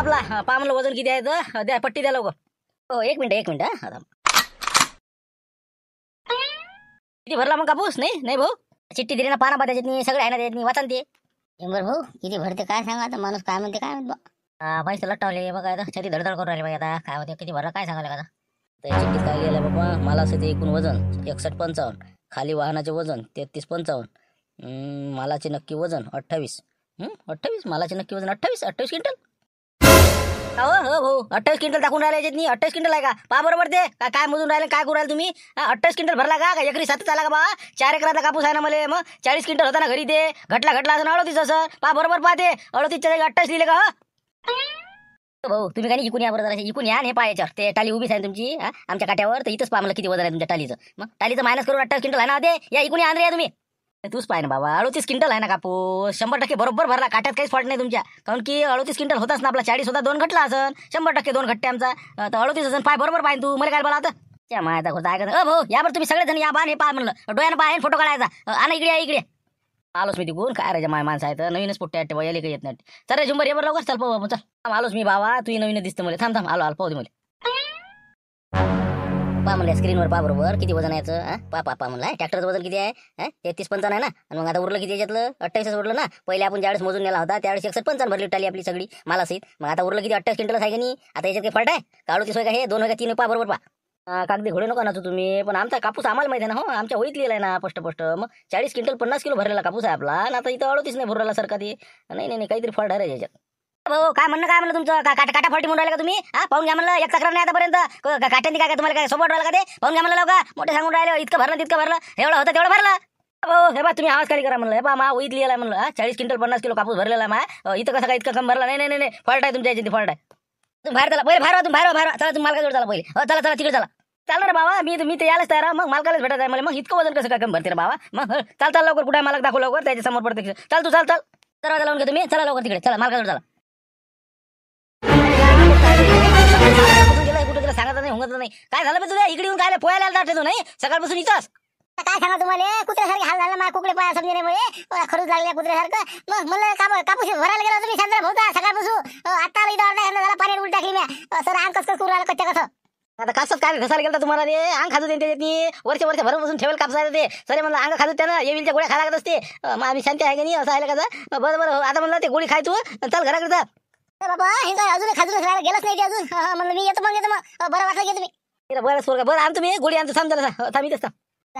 आपला हा वजन किती आहे तर द्या पट्टी द्या लवकर हो एक मिनिट एक मिनिट हा किती भरला मग कापूस नाही नाही भाऊ चिठ्ठी दिली ना पाना पा नाही सगळे आहे ना त्याच्यातनी वाचन ते शंभर भाऊ किती भरते काय सांगा आता माणूस काय म्हणते काय म्हणतो हा पैसे लटवले बघ आता छाती धडधड करून राहिले बाई आता काय होते किती भरला काय सांगायला का त्या चिठ्ठीत काय लिहिलं बाबा मला असं ते एकूण वजन एकसष्ट पंचावन्न खाली वाहनाचे वजन तेहतीस पंचावन्न मालाचे नक्की वजन अठ्ठावीस अठ्ठावीस मालाचे नक्की वजन अठ्ठावीस अठ्ठावीस क्विंटल हो, हो हो अठ्ठावीस क्विंटल टाकून राहिले याच्यात नाही अठ्ठावीस क्विंटल आहे का पा बरोबर ते काय मोजून राहिले काय करू राहिले तुम्ही अठ्ठावीस क्विंटल भरला का एकरी सात आला का बा चार एकराचा कापूस आहे ना मला मग चाळीस क्विंटल होता ना घरी ते घटला घटला असं अडतीसचा असं पा बरोबर पाहते ते अडतीसच्या अठ्ठावीस लिहिले का भाऊ तुम्ही काही इकून या बरोबर इकून या नाही पाहायच्या ते टाली उभी आहे तुमची आमच्या काट्यावर तर इथंच पाहिलं किती वजन आहे तुमच्या टालीचं मग टालीचं मायनस करून अठ्ठावीस क्विंटल आहे ना ते या इकून या तुम्ही तूच पाहिजे ना बाबा अडोतीस क्विंटल आहे ना कापूस शंभर टक्के बरोबर भरला काट्यात काहीच फॉल्ट नाही तुमच्या कारण की अडोतीस क्विंटल होताच ना आपला चाळीस होता दोन घटला असन शंभर टक्के दोन घट्टे आमचा तर अडोतीस असन पाय बरोबर पाहिजे तू मला काय बोला आता त्या माहिती होता ऐकत हो भाऊ यावर तुम्ही सगळे जण या बाण हे पाय म्हणलं डोळ्यानं पाय फोटो काढायचा आणि इकडे इकडे आलोच मी तिकून काय राजा माय माणसं आहे नवीनच पुट्टे वाटते बाबा यायला काही येत नाही रे झुंबर येवर लवकर चल पाहू चल आलोच मी बाबा तू नवीन दिसतं मला थांब थांब आलो आलो पाहू दे मला पहा म्हणलं स्क्रीनवर पा बरोबर किती वजन यायचं पहा पा पा पा ट्रॅक्टरचं वजन किती आहे तेहतीस पंचावन्न आहे ना आणि मग आता उरलं किती याच्यातलं अठ्ठावीस उरलं ना पहिले आपण ज्यावेळेस मोजून नेला होता त्यावेळेस एकसठ पंचान भरली टाली आपली सगळी मला सहित मग आता उरलं किती अठ्ठावीस क्विंटल आहे की नाही आता याच्यात काही फट आहे काढूतीस का हे दोन का तीन पा बरोबर पा कागदी घोडे नका नाचू तुम्ही पण आमचा कापूस आम्हाला माहिती आहे ना हो आमच्या होईत लिहिला आहे ना पष्ट पष्ट मग चाळीस क्विंटल पन्नास किलो भरलेला कापूस आहे आपला ना आता इथं अडोतीस नाही भरलेला सरकार ते नाही नाही काहीतरी फळ आहे याच्यात हो, हो काय म्हणणं काय म्हणलं तुमचं का- काटा काटा फाटी म्हणून का तुम्ही हा पाहून घ्या म्हणलं एक तक्रार नाही आतापर्यंत का- काय तुम्हाला काय सोबत राहिलं का ते पाहून घ्या म्हणलं लवकर मोठे सांगून राहिले इतकं भरलं तितकं भरलं एवढं होतं तेवढं भरलं हो, हो हे बा तुम्ही आवाज खाली करा म्हणलं हे बा मा उईद लिहिला म्हणलं चाळीस क्विंटल पन्नास किलो कापूस भरलेला मा इथं कसं काय इतकं कम भरला नाही नाही नाही फॉल्ट आहे तुमच्या याच्यात फॉल्ट आहे तुम्ही बाहेर चला पहिले बाहेर वा, तुम्ही बाहेर वा, बाहेर चला तुम्ही मालकाजवळ चला पहिले हो, चला चला तिकडे चला चाल रे बाबा मी मी ते यायलाच तयार मग मालकालाच भेटत आहे मला मग इतकं वजन कसं काय भरते बाबा मग चालता लवकर कुठे मालक दाखव लवकर त्याच्या समोर पडते चाल तू चाल चाल दरवाजा लावून घे तुम्ही चला लवकर तिकडे चला जोड चला सांगत नाही हुंगत नाही काय झालं बे इकडे येऊन काय पोहायला आला तू नाही सकाळपासून इथं काय सांगा तुम्हाला कुत्र्यासारखे हाल झाला माझ्या कुकडे पाया समजण्यामुळे खरूच लागल्या कुत्र्यासारखं मग मला काम कापूस भरायला गेला तुम्ही शांत भाऊ सकाळपासून आता आलं इथं अर्धा झाला पाणी उलट टाकली मी सर अंग कसं करून राहिलं कच्च्या कसं आता कासच काय घसायला गेलं तुम्हाला ते अंग खाजू देते ती वर्ष वर्ष भरून बसून ठेवेल कापसा ते सर म्हणलं अंग खाजू त्यानं येवीलच्या गोळ्या खायला लागत असते आम्ही शांती आहे की नाही असं आहे का बरं बरं हो, आता म्हणलं ते गोळी खाय तू चल घराकडे जा बाबा अजून खाजून गेलाच नाही अजून हा, मी येतो मग येतो मग बरं वाटलं घे बरं सोरगा बरं आण तुम्ही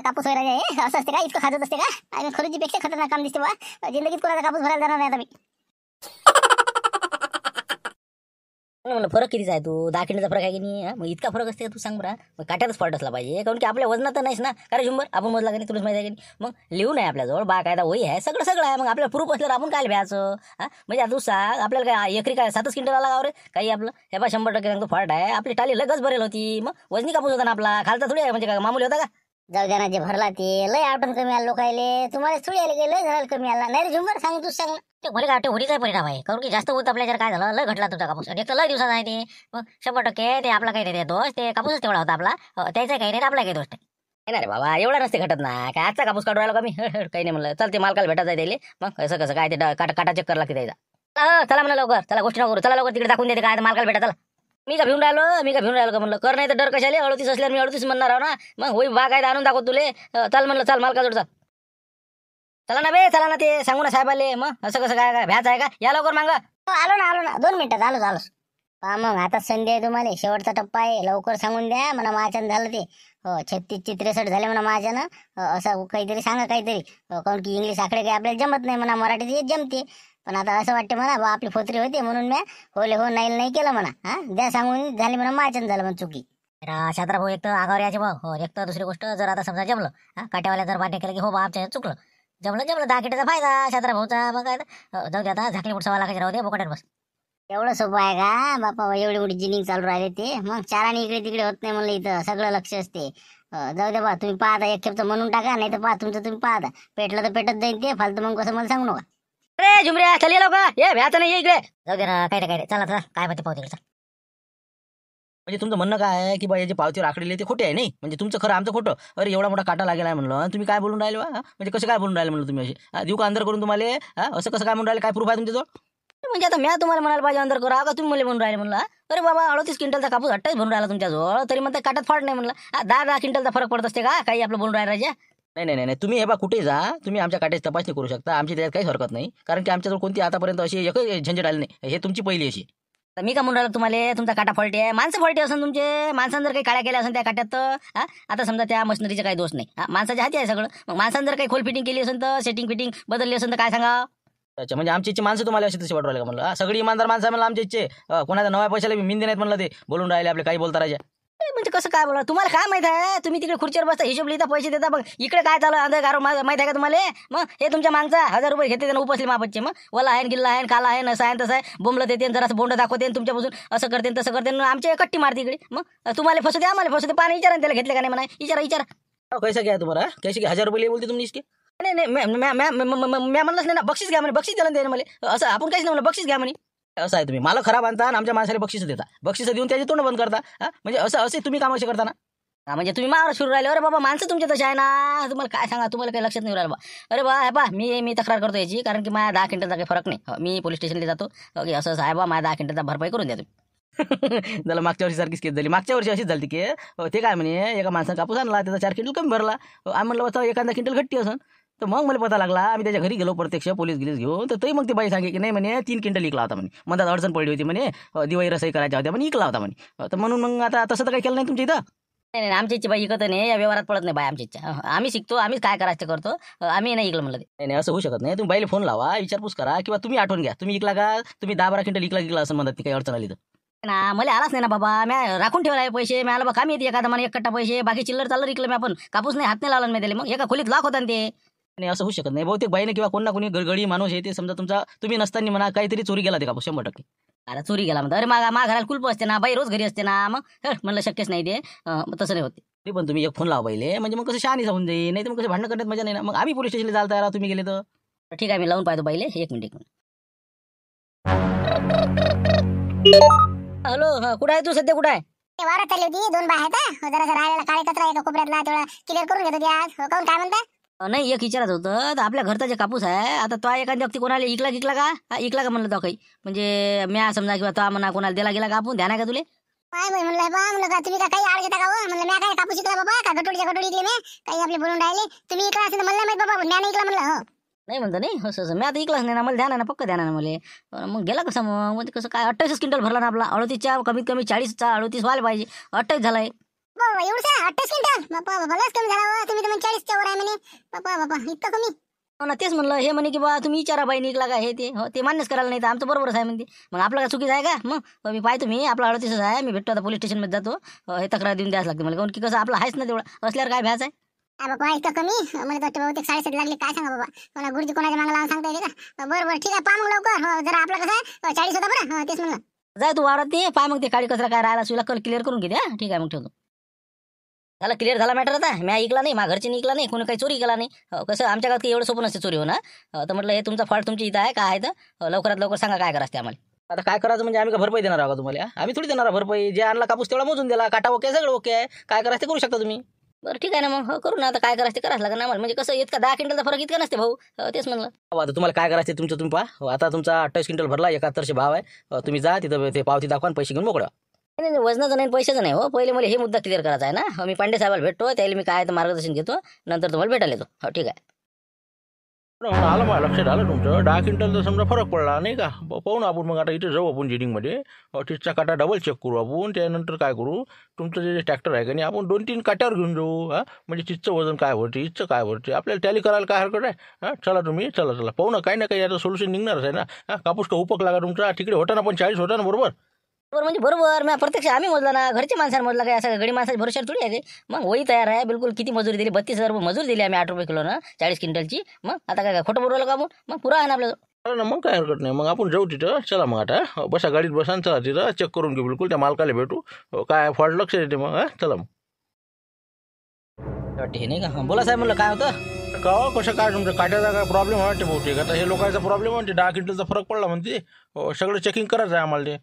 कापूस व्हायला आहे असं असते का इतकं खाजत असते का आणि पेक्षा खतरनाक काम दिसते बा जिंदगीत कोणाचा कापूस भरायला जाणार नाही आता मी म्हणून फरक किती आहे तू दहा किलोचा फरक आहे की नाही मग इतका फरक असते का तू सांग बरा मग काट्यातच फॉल्ट असला पाहिजे कारण की आपल्या वजनात तर नाहीच ना कारण शंभर आपण मजला की नाही तुम्हीच माहिती आहे की नाही मग लिहून आहे आपल्याजवळ कायदा वही आहे सगळं सगळं आहे मग आपल्याला प्रूफ असल्यावर आपण काय भ्यायचं हा म्हणजे आता तू आपल्याला काय एकरी काय सातच क्विंटल आला का रे काही आपलं हे बा शंभर टक्के सांगतो फॉल्ट आहे आपली टाली लगच भरेल होती मग वजनी कापूस होता ना आपला खालचा थोडी आहे म्हणजे का मामूली होता का जाऊ जे भरला ते लय आठवण कमी आला लोकायले तुम्हाला थोडी आले की लय झाला कमी आला नाही रे झुंबर सांग तू सांग ते भले का होडीचा परिणाम आहे कारण की जास्त होत आपल्या काय झालं लय घटला तुमचा कापूस एक तर लय दिवसाचा आहे ते मग शंभर टक्के ते आपला काही नाही दोष ते कापूसच तेवढा होता आपला त्याचा काही नाही आपला काही दोष नाही ना रे बाबा एवढा रस्ते घटत ना काय आजचा कापूस काढू राहिला का मी काही नाही म्हणलं चल ते मालकाला भेटायचं त्याले मग कसं कसं काय ते काटा काटा चेक लागते त्याचा चला म्हणा लवकर चला गोष्ट नको चला लवकर तिकडे दाखवून देते काय मालकाला भेटा चला मी का भिवून राहिलो मी का भिवून राहिलो का म्हणलं कर नाही तर डर कशाले अडतीस असल्यावर मी अडतीस म्हणणार आहो ना मग होई बाग आहे आणून दाखव तुले चाल म्हणलं चाल मालका जोड चला ना बे चला ना ते सांगू ना साहेबाले मग असं कसं काय भ्याच आहे का या लवकर मांग हो, आलो ना आलो ना दोन मिनिटात आलो आलो हा मग आता संधी आहे तुम्हाला शेवटचा टप्पा आहे लवकर सांगून द्या म्हणा माझ्यानं झालं ते हो छत्तीसशे त्रेसष्ट झाले म्हणा माझ्यानं असं काहीतरी सांगा काहीतरी कारण की इंग्लिश आकडे काही आपल्याला जमत नाही म्हणा मराठीत येत जमते पण आता असं वाटतं म्हणा बा आपली फोत्री होते म्हणून मी होले हो नाही नाही केलं म्हणा हा द्या सांगून झाली म्हणा माझ्यान झालं म्हणून चुकी शात्रा भाऊ एक तर आगावर यायचे भाऊ हो एक तर दुसरी गोष्ट जर आता समजा जमलं हा काट्यावाल्या जर केलं की हो बा आमच्या चुकलं जमलं जमलं दहा फायदा शात्रा भाऊचा मग काय जाऊ दे आता झाकली मुठसावा लागायचे राहू दे बोकाट्यात बस एवढं सोपं आहे का बापा एवढी मोठी जिनिंग चालू राहिले ते मग चाराने इकडे तिकडे होत नाही म्हणलं इथं सगळं लक्ष असते जाऊ दे बा तुम्ही पाहता एक खेपचं म्हणून टाका नाही तर पहा तुमचं तुम्ही पाहता पेटलं तर पेटत जाईल ते फालतू मग कसं मला सांगू नका अरे झुमऱ्या चल लोक ये नाही इकडे जाऊ दे ना काय काय चला चला काय म्हणते पाहू म्हणजे तुमचं म्हणणं काय आहे की बा हे जे पावतीवर ते खोटे आहे नाही म्हणजे तुमचं खरं आमचं खोटं अरे एवढा मोठा काटा लागेल आहे म्हणलं तुम्ही काय बोलून राहिले बा म्हणजे कसं काय बोलून राहिले म्हणलं तुम्ही असे देऊ का अंदर करून तुम्हाला असं कसं काय म्हणून राहिले काय प्रूफ आहे तुमच्याजवळ म्हणजे आता म्या तुम्हाला म्हणायला पाहिजे अंदर करा का तुम्ही मला म्हणून राहिले म्हणलं अरे बाबा अडतीस क्विंटलचा कापूस अठ्ठावीस भरून राहिला तुमच्याजवळ तरी म्हणता काटात फाट नाही म्हणलं दहा दहा क्विंटलचा फरक पडत असते का काही आपलं बोलून राहिला नाही नाही नाही तुम्ही हे बा कुठे जा तुम्ही आमच्या काट्याची तपासणी करू शकता आमची त्याच्यात काहीच हरकत नाही कारण की आमच्याजवळ कोणती आतापर्यंत अशी एक झंझट आली नाही हे तुमची पहिली अशी तर मी का म्हणून राहिलो तुम्हाला तुमचा काटा फॉल्टी आहे माणसं फॉल्टी असून तुमचे माणसानं जर काही काळ्या केल्या असेल त्या काट्यात आता समजा त्या मशीनरीचे काही दोष नाही माणसाच्या हाती आहे सगळं मग माणसानं जर काही खोल फिटिंग केली असेल तर सेटिंग फिटिंग बदलली असेल तर काय सांगा अच्छा म्हणजे आमची माणसं तुम्हाला अशी तशी वाटू का म्हणलं सगळी इमानदार माणसं म्हणलं आमच्या इच्छे कोणाच्या नव्या पैशाला मिंदी नाहीत म्हणलं ते बोलून राहिले आपले काही बोलता राजा म्हणजे कसं काय बोला तुम्हाला काय माहित आहे तुम्ही तिकडे खुर्चीवर बसता हिशोब लिहिता पैसे देता मग इकडे काय चालू अंधार गारो माहित आहे का तुम्हाला मग हे तुमच्या मागचा हजार रुपये घेते त्यांना उपसले मापचे मग वला आहे गिल्ला आहे काला आहे नसा आहे तसं आहे बोंबलं देते जरा बोंड दाखवते तुमच्यापासून असं करते तसं करते आमच्या कट्टी मारते इकडे मग तुम्हाला फसू घ्या आम्हाला फस पाणी विचारा त्याला घेतले का नाही म्हणा विचारा विचारा कैसा घ्या तुम्हाला कैसे हजार रुपये बोलते तुम्ही इसके नाही नाही मॅम मॅम मॅम म्हणलंच नाही ना बक्षीस घ्या म्हणे बक्षीस द्यायला मला असं आपण काहीच नाही म्हणलं बक्षीस घ्या म्हणे असं आहे तुम्ही मला खराब आणता आणि आमच्या माणसाला बक्षीस देता बक्षीस देऊन त्याची तोंड बंद करता म्हणजे असं असे तुम्ही कामाशी करता ना म्हणजे तुम्ही मार सुरू राहिले अरे बाबा माणसं तुमच्या तसे आहे ना तुम्हाला काय सांगा तुम्हाला काही लक्षात नाही राहिलं बा अरे बा हे बा मी मी तक्रार करतो याची कारण की माझ्या दहा किंटलचा काही फरक नाही हो, मी पोलीस स्टेशनला जातो ओके हो, असं आहे बा माझ्या दहा क्विंटलचा भरपाई करून द्या तुम्ही झालं मागच्या वर्षी सारखीच केली झाली मागच्या वर्षी अशीच झाली की हो, ते काय म्हणे एका माणसानं कापूस आणला त्याचा चार किंटल कमी भरला आम्ही म्हटलं बघा एखादा क्विंटल घट्टी असं तर मग मला पता लागला आम्ही त्याच्या घरी गेलो प्रत्यक्ष पोलीस गिलीस घेऊन तर तरी मग ते बाई सांगे की नाही म्हणे तीन क्विंटल इकला होता म्हणे मधात अडचण पडली होती म्हणे दिवाळी रसाई करायच्या होत्या म्हणे इकला होता म्हणे तर म्हणून मग आता तसं तर काही केलं नाही तुमच्या इथं नाही नाही आमच्या इच्छा बाई इकत नाही या व्यवहारात पडत नाही बाई आमच्या इच्छा आम्ही शिकतो आम्हीच काय करायचं करतो आम्ही नाही इकलं म्हणलं नाही नाही असं होऊ शकत नाही तुम्ही बाईला फोन लावा विचारपूस करा किंवा तुम्ही आठवून घ्या तुम्ही इकला का तुम्ही दहा बारा क्विंटल इकला इकला असं म्हणतात ती काही अडचण आली तर ना मला आलाच नाही ना बाबा मी राखून ठेवला आहे पैसे मी आला बा काम येते एखादा मला एक कट्टा पैसे बाकी चिल्लर चाललं इकलं मी आपण कापूस नाही हात नाही लावला मी त्याला मग एका खोलीत लाख होता ते आणि असं होऊ शकत नाही बहुतेक बाईने किंवा कोण ना कोणी गडगडी माणूस आहे ते समजा तुमचा तुम्ही नसताना म्हणा काहीतरी चोरी गेला ते का शंभर टक्के अरे चोरी गेला म्हणजे अरे मागा मा घराला कुलप असते ना बाई रोज घरी असते ना मग म्हणलं शक्यच नाही ते तसं नाही होते ते पण तुम्ही एक फोन लावा पहिले म्हणजे मग कसं शहाणी जाऊन जाईल नाही तर मग कसं भांडण करण्यात मजा नाही ना मग आम्ही पोलीस स्टेशनला जायला तयार तुम्ही गेले तर ठीक आहे मी लावून पाहतो पहिले एक मिनिट एक मिनिट हॅलो कुठं आहे तू सध्या कुठं आहे वावरात आली होती दोन बाहेर जरा काळे कचरा एका कोपऱ्यातला तेवढा क्लिअर करून घेतो आज हो, काय म्हणता नाही एक विचारत होतं तर आपल्या घरचा जे कापूस आहे आता तो एखाद्या व्यक्ती कोणाला इकला इकला का इकला का म्हणलं तो काही म्हणजे म्या समजा किंवा तो म्हणा कोणाला दिला गेला कापून ध्यान आहे का तुले काय बाई म्हणलं बा म्हणलं का तुम्ही का काही आड घेता का हो? म्हणलं म्या काय कापूस इकला बाबा का गटोडीच्या गटोडी इकले मी काही आपले बोलून राहिले तुम्ही इकला असेल तर म्हणलं माहित बाबा म्या नाही इकला म्हटलं हो नाही म्हणतो नाही असं असं म्या आता इकलाच नाही ना मला ध्यान ना पक्क ध्यान ना मला पण मग गेला कसं मग म्हणजे कसं काय अठ्ठावीस क्विंटल भरला ना आपला अडतीसच्या कमीत कमी चाळीसचा अडतीस व्हायला पाहिजे अठ्ठावीस झाला आहे बाबा एवढं अठ्ठावीस क्विंटल बापा बघाच कमी झाला तुम्ही तर चाळीस चौवर आहे म्हणे बापा बापा इतकं कमी हो ना तेच म्हणलं हे म्हणे की बा तुम्ही विचारा बाई निघला का हे ते हो ते मान्यच करायला नाही तर आमचं बरोबरच आहे म्हणते मग आपलं का चुकीचं आहे का मग मी पाहतो मी आपला अडतीसच आहे मी भेटतो आता पोलीस स्टेशनमध्ये जातो हे तक्रार देऊन द्यायला लागते मला काऊन की कसं आपलं आहेच ना तेवढं असल्यावर काय भ्यास आहे आ बाबा इतकं कमी मला तर वाटतं बहुतेक लागले काय सांगा बाबा मला गुरुजी कोणाच्या मागं लावून सांगता येते का बरं बरं ठीक आहे पहा मग लवकर हो, जरा आपलं कसं आहे हो, चाळीस होता बरं हो, तेच म्हणलं जाय तू वाढत ते पाय मग ते काळी कचरा काय राहिला तुला कल क्लिअर करून घे ठीक आहे मग ठेवतो त्याला क्लिअर झाला मॅटर आता मी ऐकला नाही मा घरची ऐकला नाही कोणी काही चोरी केला नाही कसं आमच्या गावात एवढं सोपं नसते चोरी होणार तर म्हटलं हे तुमचा फॉल्ट तुमची इथं आहे काय आहे तर लवकरात लवकर सांगा काय करायचं आम्हाला आता काय करायचं म्हणजे आम्ही का भरपाई देणार आहोत तुम्हाला आम्ही थोडी देणार भरपाई जे आणला कापूस तेवढा मोजून दिला काटा ओके सगळं ओके आहे काय करायचं करू शकता तुम्ही बरं ठीक आहे ना मग हो, करू ना आता काय करायचं ते करायचं लागणार आम्हाला म्हणजे कसं इतका दहा क्विंटलचा फरक इतका नसते भाऊ तेच म्हणलं हो, आता तुम्हाला काय करायचं तुमचं तुम्ही पाहा हो, आता तुमचा अठ्ठावीस क्विंटल भरला एकाहत्तरशे भाव आहे तुम्ही जा तिथं ते पावती दाखवा पैसे घेऊन मोकळा नाही वजनाचं नाही पैशाचं नाही हो पहिले मला हे मुद्दा क्लिअर करायचा आहे ना हो मी पांडे साहेबाला भेटतो त्याला मी काय मार्गदर्शन घेतो नंतर तुम्हाला भेटायला येतो हो ठीक आहे आलं मला लक्षात आलं तुमचं दहा क्विंटलचा समजा फरक पडला नाही का पाहू ना आपण मग आता इथे जाऊ आपण जिडिंगमध्ये तिथचा काटा डबल चेक करू आपण त्यानंतर काय करू तुमचं जे ट्रॅक्टर आहे का नाही आपण दोन तीन काट्यावर घेऊन जाऊ हां म्हणजे तिथचं वजन काय भरते इथचं काय भरते आपल्याला टॅली करायला काय हरकत आहे हां चला तुम्ही चला चला पाहू ना काही ना काही आता सोल्युशन निघणारच आहे ना कापूस का उपक लागा तुमचा तिकडे होता ना पण चाळीस होता ना बरोबर बरोबर म्हणजे बरोबर मी प्रत्यक्ष आम्ही मोजला ना घरच्या माणसाने मोजला काय असं घडी माणसाची भरोशावर थोडी आहे मग वही तयार आहे बिलकुल किती मजुरी दिली बत्तीस हजार रुपये मजुरी दिली आम्ही आठ रुपये किलो ना चाळीस क्विंटलची मग आता काय काय खोटं बोलवलं का आपण मग पुरा आहे ना आपलं ना मग काय हरकत नाही मग आपण जाऊ तिथं चला मग आता बसा गाडीत बसा चला तिथं चेक करून घेऊ बिलकुल त्या मालकाला भेटू हो, काय फॉल्ट लक्ष देते मग चला मग वाटते हे नाही का बोला साहेब म्हणलं काय होतं का हो? कसं काय तुमचं काट्याचा काय प्रॉब्लेम वाटते बहुतेक आता हे लोकांचा प्रॉब्लेम म्हणते दहा चा फरक पडला म्हणते हो, सगळं चेकिंग करायचं आहे आम्हाला ते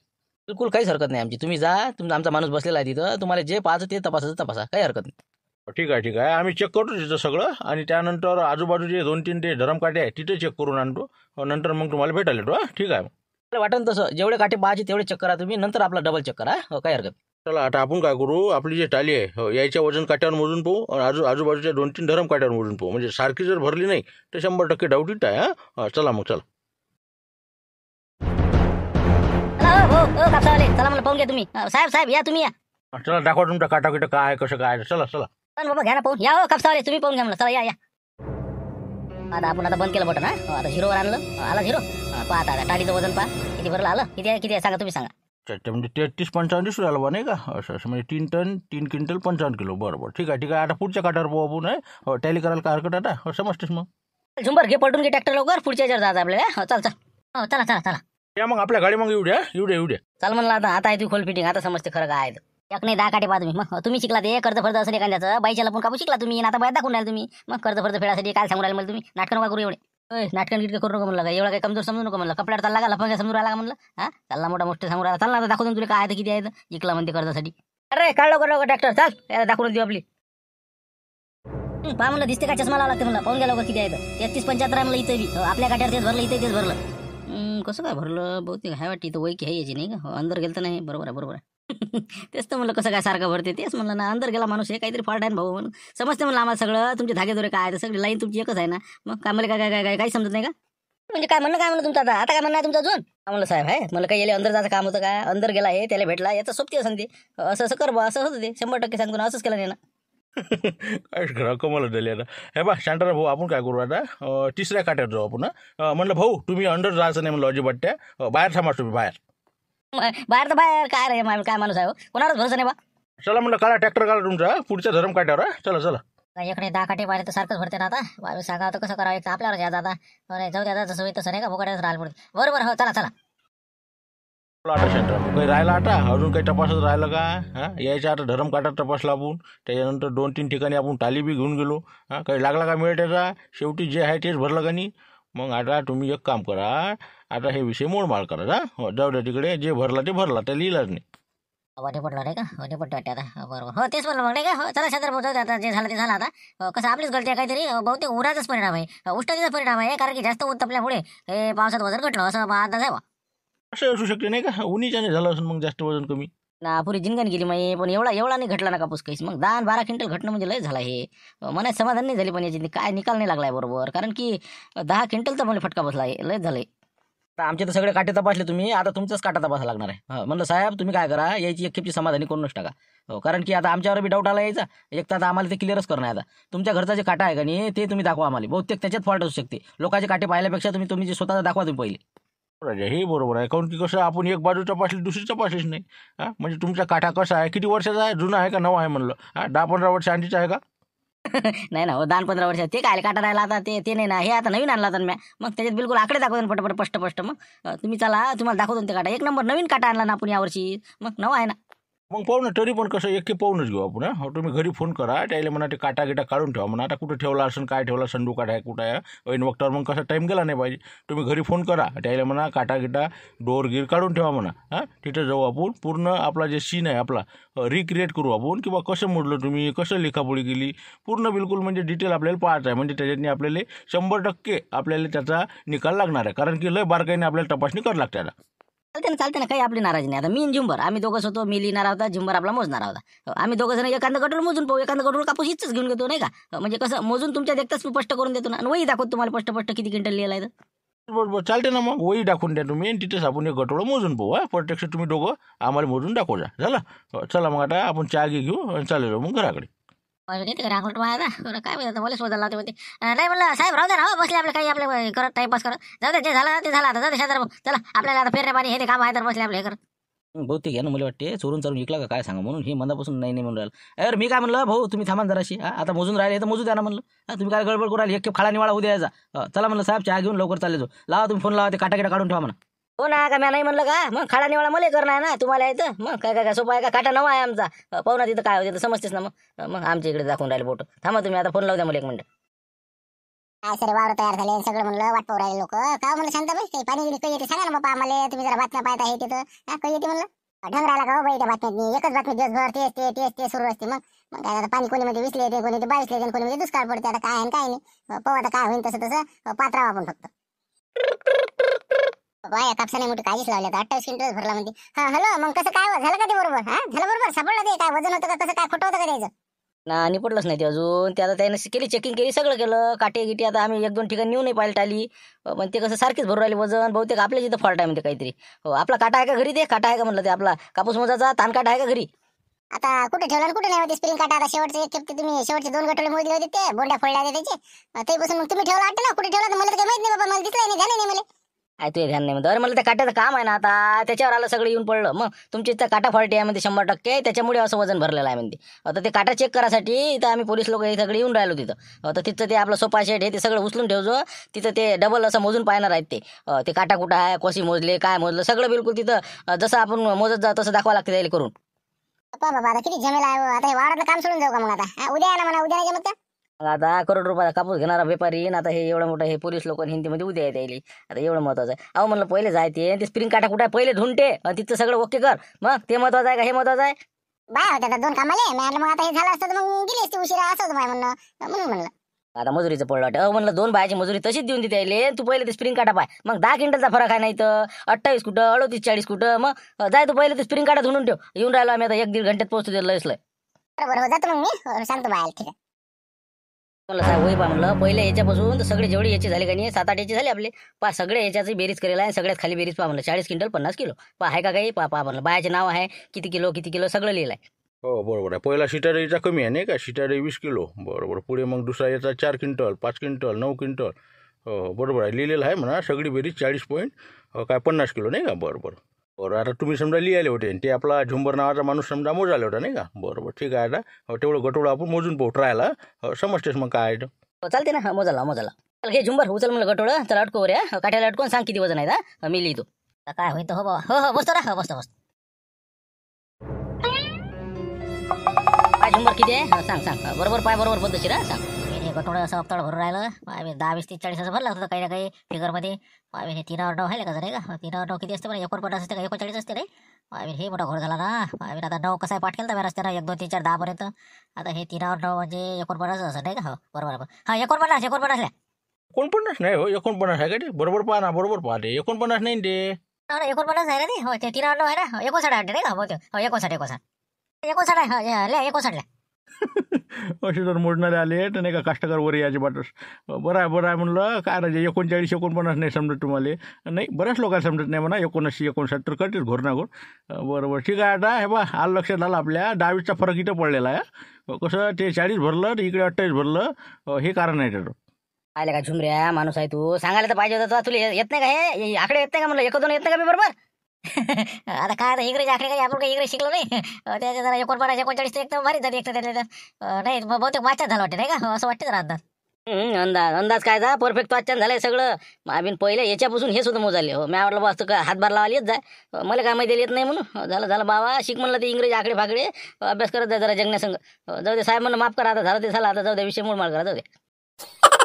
बिलकुल काहीच हरकत नाही आमची तुम्ही जा तुम्ही आमचा माणूस बसलेला आहे तिथं तुम्हाला जे पाहायचं ते तपासायचं तपासा काही हरकत नाही ठीक आहे ठीक आहे आम्ही चेक करतो तिथं सगळं आणि त्यानंतर आजूबाजूचे दोन तीन ते धरमकाठे आहे तिथे चेक करून आणतो नंतर मग तुम्हाला भेटायला येतो ठीक आहे मला वाटन तसं जेवढे काटे पाहायचे तेवढे चेक करा तुम्ही नंतर आपला डबल चेक करा काय काही हरकत चला आता आपण काय करू आपली जी टाली आहे हो, यायच्या वजन काट्यावर मोजून पाहू आणि आजू आजूबाजूच्या दोन तीन धरम काट्यावर मोजून पाहू म्हणजे सारखी जर भरली नाही तर शंभर टक्के डाऊट आहे हा चला मग चला ओ कापसावाले चला मला पाहून घ्या तुम्ही साहेब साहेब या तुम्ही या चला दाखवा तुमचा काटाकिट काय कसं काय चला चला बाबा घ्या ना पाहून या हो कापसावाले तुम्ही पाहून घ्या मला चला या या आता आपण आता बंद केलं बटन हा हो, आता आणलं आला झिरो पहा आता टाळीचं वजन पहा किती भरलं आलं किती आहे किती आहे सांगा तुम्ही सांगा अच्छा, म्हणजे तेहतीस पंचावन्न दिसून आलं बा नाही का असं असं म्हणजे तीन टन तीन क्विंटल पंचावन्न किलो बरं बरं ठीक आहे ठीक आहे आता पुढच्या काटावर पाहू आपण आहे हो, टॅली करायला काय हो, समजतेस मग झुंबर घे पलटून घे टॅक्टर लवकर पुढच्या याच्यावर जायचं आपल्याला चल चल हो चला चला चला या मग आपल्या गाडी मग येऊ द्या येऊ द्या येऊ द्या चल म्हणलं आता आता आहे खोल फिटिंग आता समजते खरं काय एक नाही दहा काटे पा तुम्ही मग तुम्ही शिकला ते कर्ज फर्ज असेल एखाद्याचं बाईच्याला पण कापू शिकला तुम्ही आता बाय दाखवून राहिले तुम्ही मग कर्ज फर्ज फेडासाठी काय सांगू राहिले मला तुम्ही नाटकं का करू एवढे ओय, नाटकं करू नका म्हणलं काय एवढा काही कमजोर समजू नका म्हणलं कपड्यावर चालला का लफंग समजू राहिला म्हणलं हा चालला मोठा मोठे सांगू आला चालला आता दाखवून तुला काय किती आहे इकला म्हणते कर्जासाठी अरे काढ लवकर लवकर ट्रॅक्टर चाल याला दाखवून देऊ आपली हं, म्हणलं दिसते का चष्मा लागते म्हणलं पाहून गेलो किती आहे तेहतीस पंच्याहत्तर म्हणलं इथे हो, आपल्या काट्यावर तेच भरलं इथे तेच भरलं कसं काय भरलं बहुतेक हाय वाटते तर वैकी आहे याची नाही का अंदर गेलं तर नाही बरोबर आहे बरोबर आहे तेच तर म्हणलं कसं काय सारखं भरते तेच म्हणलं ना अंदर गेला माणूस हे काहीतरी फॉल्ट आहे भाऊ म्हणून समजते म्हणलं आम्हाला सगळं तुमचे धागे दोरे काय तर सगळी लाईन तुमची एकच आहे ना मग काय मला काय काय काय काही समजत नाही का म्हणजे काय म्हणणं काय म्हणलं तुमचं आता आता काय म्हणणं तुमचा तुमचं अजून म्हणलं साहेब आहे मला काही अंदर जायचं काम होतं का अंदर गेला हे त्याला भेटला याचा सोपती असं ते असं असं कर असं होतं ते शंभर टक्के सांगतो असंच केलं नाही ना काय करा कमालच झाली आता हे बा शांतारा भाऊ आपण काय करू आता तिसऱ्या काट्यात जाऊ आपण म्हणलं भाऊ तुम्ही अंडर जायचं नाही म्हणलं अजिबात बाहेर थांबा तुम्ही बाहेर बाहेर तर बाहेर काय रे काय माणूस आहे हो? कोणालाच भरोसा नाही बा चला म्हणलं काढा ट्रॅक्टर काढा तुमचा पुढच्या धरम काट्यावर चला चला इकडे दहा काटे पाहिजे तर सारखंच भरते ना आता सांगा तर कसं करावं आपल्याला आपल्यावर आता जाऊ द्या तसं नाही का भोकाट्याच राहिलं म्हणून बरोबर हो चला चला आटा सेंटर काही राहिला आटा अजून काही तपासत राहिलं का हां यायच्या आता काटा तपासला आपण त्याच्यानंतर दोन तीन ठिकाणी आपण टाली बी घेऊन गेलो हां काही लागला का मिळेल त्याचा शेवटी जे आहे तेच भरलं का नाही मग आता तुम्ही एक काम करा आता हे विषय मोडमाळ करा जा हो जाऊ द्या तिकडे जे भरला ते भरला ते लिहिलाच नाही वने पडलं का वने आता बरोबर हो तेच म्हणलं मग नाही का हो चला आता जे झालं ते झालं आता हो, कसं आपलीच गळती आहे काहीतरी हो, बहुतेक उराचाच परिणाम आहे हो, उष्णतेचा परिणाम आहे कारण की जास्त ऊन तपल्यामुळे हे पावसात वजन घटलं असं आता साहेब असं असू शकते नाही का उन्हीच्याने झालं असून मग जास्त वजन कमी ना पुरी जिंकण गेली माई पण एवढा एवढा नाही घटला ना कापूस काहीच मग दहा बारा क्विंटल घटना म्हणजे लय झाला हे मनात समाधान नाही झाली पण याची काय निकाल नाही लागलाय बरोबर कारण की दहा क्विंटल तर मला फटका बसला आहे लय झालंय आता आमचे तर सगळे काटे तपासले तुम्ही आता तुमचाच काटा तपासा लागणार आहे म्हणलं साहेब तुम्ही काय करा याची एक खेपची समाधानी करूनच टाका हो कारण की आता आमच्यावर बी डाऊट आला यायचा एक तर आता आम्हाला ते क्लिअरच करणार आता तुमच्या घरचा जे काटा आहे का नाही ते तुम्ही दाखवा आम्हाला बहुतेक त्याच्यात फॉल्ट असू शकते लोकांचे काटे पाहिल्यापेक्षा तुम्ही तुम्ही जे स्वतःचा दाखवा तुम्ही पहिले राजा हे बरोबर आहे काहून की कसं आपण एक बाजू तपासली दुसरी तपासलीच नाही हां म्हणजे तुमचा काटा कसा आहे किती वर्षाचा आहे जुना आहे का नवा आहे म्हणलं हा दहा पंधरा वर्ष आणखीच आहे का नाही ना हो दान पंधरा वर्ष ते काय काटा राहिला आता ते ते नाही ना हे आता नवीन आणला तर मॅ मग त्याच्यात बिलकुल आकडे दाखवतो पटपट स्पष्ट स्पष्ट मग तुम्ही चला तुम्हाला दाखवतो ते काटा एक नंबर नवीन काटा आणला ना आपण यावर्षी मग नवा आहे ना मग पाहू ना तरी पण कसं एक पाहूनच घेऊ आपण हो तुम्ही घरी फोन करा त्याला म्हणा ते काटा गिटा काढून ठेवा म्हणा आता कुठं ठेवला असेल काय ठेवला संडू काटा आहे कुठं आहे ऐन वक्तावर मग कसा टाईम गेला नाही पाहिजे तुम्ही घरी फोन करा त्याला म्हणा काटा गिटा डोर गिर काढून ठेवा म्हणा हां तिथं जाऊ आपण पूर्ण आपला जे सीन आहे आपला रिक्रिएट करू आपण किंवा कसं मोडलं तुम्ही कसं लेखापोळी केली पूर्ण बिलकुल म्हणजे डिटेल आपल्याला पाहायचं आहे म्हणजे त्याच्यातनी आपल्याला शंभर टक्के आपल्याला त्याचा निकाल लागणार आहे कारण की लय बारकाईने आपल्याला तपासणी करावी लागते चालते ना चालते ना काही आपली नाराजी नाही आता मी झुंबर आम्ही दोघं होतो मी लिहिणार होता झुंबर आपला मोजणार होता हो, आम्ही दोघं जण एखादं गटोळ मोजून पाहू एखादं गटोळ कापूस इथंच घेऊन घेतो नाही का हो, म्हणजे कसं मोजून तुमच्या देखताच मी स्पष्ट करून देतो ना वही दाखवतो तुम्हाला स्पष्ट स्पष्ट किती क्विंटल लिहिला बरोबर चालते ना मग वही दाखवून द्या तुम्ही आणि तिथेच आपण एक गटोळं मोजून पाहू हा प्रत्यक्ष तुम्ही दोघं आम्हाला मोजून द्या झालं हो, चला मग आता आपण चहा घे घेऊ आणि चालेल मग घराकडे ते रांगोट काय माहिती मला शोधायला लावते म्हणते नाही म्हणलं साहेब राहू द्या हो, बसले आपले काही आपले करत टाईमपास करत जाऊ दे जे झालं ते झालं आता जाऊ शेजार चला आपल्याला आता फेरे पाणी हे ते काम आहे तर बसले आपले करत बहुतेक ना मुले वाटते चोरून चालून विकला का काय सांगा म्हणून हे मनापासून नाही नाही म्हणून राहिलं अरे मी काय म्हणलं भाऊ तुम्ही थांबा जराशी आता मोजून राहिले तर मोजू द्या ना म्हणलं तुम्ही काय गडबड कराल एक खेप खाला निवाळा उद्या यायचा चला म्हणलं साहेब चहा घेऊन लवकर चालले जाऊ लावा तुम्ही फोन लावा ते काटाकिटा काढून ठेवा म्हणा हो ना का म्या नाही म्हणलं का मग खाडा निवाडा मला करणार ना तुम्हाला येतं मग काय काय काय सोपा आहे का काटा नवा आहे आमचा पाहू ना तिथं काय होते समजतेस ना मग मग आमच्या इकडे दाखवून राहिले बोट थांबा तुम्ही आता फोन लावू द्या मला एक मिनिट काय सर वावर तयार झाले सगळं म्हणलं वाट राहिले लोक का हो म्हणलं सांगता बाई पाणी गिरी येते सांगा ना बाबा आम्हाला तुम्ही जरा बातम्या पाहत आहे तिथं काय येते म्हणलं ढंगराला राहिला का हो बाई त्या बातम्यात एकच बातमी दिवसभर तेच ते तेच ते सुरू असते मग मग काय आता पाणी मध्ये विसले ते कोणी बावीस कोणी मध्ये दुष्काळ पडते आता काय आहे काय नाही पाहू आता काय होईल तसं तसं पात्रावा आपण फक्त वाया कापसाने मोठी काळजीच लावली आता अठ्ठावीस क्विंटल भरला म्हणते हा हॅलो मग कसं काय झालं का ते बरोबर हा झालं बरोबर सापडलं ते काय वजन होतं का कसं काय खोटं होतं का त्याचं ना निपटलंच नाही ते अजून ते आता त्यांनी केली चेकिंग केली सगळं केलं काटे गिटी आता आम्ही एक दोन ठिकाणी नेऊ नाही पाहिलं टाली पण ते कसं सारखीच भरू राहिली वजन बहुतेक आपल्या जिथं फॉल्ट आहे म्हणते काहीतरी हो आपला काटा आहे का घरी ते काटा आहे का म्हटलं ते आपला कापूस मोजाचा तान काटा आहे का घरी आता कुठे ठेवला कुठे नाही होती स्प्रिंग काटा आता शेवटचे तुम्ही शेवटचे दोन गटोळे मोजले होते ते बोंड्या फोडल्या होते त्याचे ते बसून मग तुम्ही ठेवला आठ ना कुठे ठेवला तर मला काही माहित नाही बाबा मला दिसलं नाही झालं नाही मला आहे तुझे ध्यान नाही म्हणतो अरे मला त्या काट्याचं काम आहे ना आता त्याच्यावर आलं सगळं येऊन पडलं मग तुमची इथं काटा फॉल्टी आहे म्हणते शंभर टक्के त्याच्यामुळे असं वजन भरलेलं आहे म्हणते आता ते काटा चेक करासाठी इथं आम्ही पोलीस लोक हे सगळे येऊन राहिलो तिथं आता तिथं ते आपलं सोफा सेट हे ते सगळं उचलून ठेवजो तिथं ते डबल असं मोजून पाहणार आहेत ते ते काटा कुठं आहे कशी मोजले काय मोजलं सगळं बिलकुल तिथं जसं आपण मोजत जा तसं दाखवा लागते त्याला करून बाबा आता किती झमेला आहे हो. आता हे वाढतलं काम सोडून जाऊ का मग आता उद्या ना म्हणा उद्या नाही जमत आता करोड रुपयाचा कापूस घेणारा व्यापारी येईन आता हे एवढं मोठं हे पोलीस लोक मध्ये उद्या येता आता एवढं महत्वाचं आहे अहो म्हणलं पहिले जायते ते स्प्रिंग काटा कुठे पहिले धुंटे आणि तिथं सगळं ओके कर मग ते महत्वाचं आहे का हे महत्वाचं आहे बाय होत आता दोन कामाले मग आता हे झालं असतं मग गेली असते उशिरा असं बाय म्हणून म्हणलं आता मजुरीचं पडलं वाटत म्हणलं दोन बायाची मजुरी तशीच देऊन देते तू पहिले ते स्प्रिंग काटा पाय मग दहा क्विंटलचा फरक आहे नाही तर अठ्ठावीस कुठं अडोतीस चाळीस कुठं मग जाय तू पहिले ते स्प्रिंग काटा धुंडून ठेव येऊन राहिलो आम्ही आता एक दीड घंट्यात पोहोचतो लयसलं बरोबर हो, जातो मग मी हो, सांगतो बाय ठीक आहे पहिले याच्यापासून तर सगळे जेवढे याचे झाले का नाही सात आठ याचे झाले आपले पा सगळे याच्याच बेरीज करेल आहे सगळ्यात खाली बेरीज पा म्हणलं चाळीस क्विंटल पन्नास किलो पा आहे का काही पा पा म्हणलं बायाचे नाव आहे किती किलो किती किलो सगळं लिहिलं आहे हो बरोबर आहे पहिला शिटाडेचा कमी आहे नाही का शिटाडे वीस किलो बरोबर पुढे मग दुसरा याचा चार क्विंटल पाच क्विंटल नऊ क्विंटल हो, हो. बरोबर आहे लिहिलेलं आहे म्हणा सगळी बेरीज चाळीस पॉईंट काय पन्नास किलो नाही का बरोबर बरं आता तुम्ही समजा लिहायले होते ते आपला झुंबर नावाचा माणूस समजा मोजाले होता नाही का बरोबर ठीक आहे आता तेवढं गटोळ आपण मोजून पोहोच ट्रायला समजतेस मग काय हो, चालते ना हा, मोजाला मोजाला चल हे झुंबर उचल म्हणलं गटोळ चला अटको रे हा, अटकून सांग किती वजन आहे ना मी लिहितो काय होईल हो हो हो बसतो ना बसतो बसतो झुंबर किती आहे सांग सांग बरोबर पाय बरोबर पद्धतशीर हा सांग गटोडं असं अवताळ भरून राहिलं आम्ही दहा वीस तीस चाळीस असं भरलं होतं काही ना काही फिगरमध्ये आम्ही हे तीनावर नऊ आहे का नाही का तीनावर नऊ किती असते पण एकोणपन्नास असते का एकोणचाळीस असते नाही आम्ही हे मोठा घोर झाला ना आम्ही आता नऊ कसा पाठ केला मी रस्त्यानं एक दोन तीन चार दहापर्यंत आता हे तीनावर नऊ म्हणजे एकोणपन्नास असं नाही का हो बरोबर हा एकोणपन्नास एकोणपन्नासला एकोणपन्नास नाही हो एकोणपन्नास आहे का ते बरोबर पहा ना बरोबर पहा ते एकोणपन्नास नाही ते एकोणपन्नास आहे ना ते हो ते तीनावर नऊ आहे ना हो, एकोणसाठ आठ नाही का हो, हो एकोणसाठ एकोणसाठ एकोणसाठ आहे हो, एकोणसाठला असे जर मोडणारे आले तर नाही का काष्टकार वर याचे बाटस बरं आहे बरं आहे म्हणलं काय राजे एकोणचाळीस एकोणपन्नास नाही समजत तुम्हाला नाही बऱ्याच लोकांना समजत नाही म्हणा एकोणऐंशी एकोणसत्तर करतील घोरणाघोर बरं बरं ठीक आहे आता हे बा आलं लक्षात आलं आपल्या दहावीसचा फरक इथं पडलेला आहे कसं ते चाळीस भरलं तर इकडे अठ्ठावीस भरलं हे कारण आहे त्याचं आले का झुमऱ्या माणूस आहे तू सांगायला तर पाहिजे होतं तुला येत नाही का हे आकडे येत नाही का म्हणलं एक दोन येत नाही का मी बरोबर आता काय आता इंग्रजी आकडे काही आपण काही इंग्रजी शिकलो नाही त्याच्या जरा एकोणपन्नास एकोणचाळीस एकदम भारी झाली एकटं त्याला नाही बहुतेक वाचन झालं वाटतं नाही का असं वाटतं जरा अंदाज अंदाज अंदाज काय जा परफेक्ट वाचन झालंय सगळं माबीन पहिले याच्यापासून हे सुद्धा मोजाले हो मी आवडलं बस का हातभार लावायला येत जाय मला काय माहिती येत नाही म्हणून झालं झालं बाबा शिक म्हणलं ते इंग्रजी आकडे फाकडे अभ्यास करत जाय जरा जगण्यासंग जाऊ दे साहेब म्हणून माफ करा आता झालं ते झालं आता जाऊ दे विषय मूळ माळ करा जाऊ दे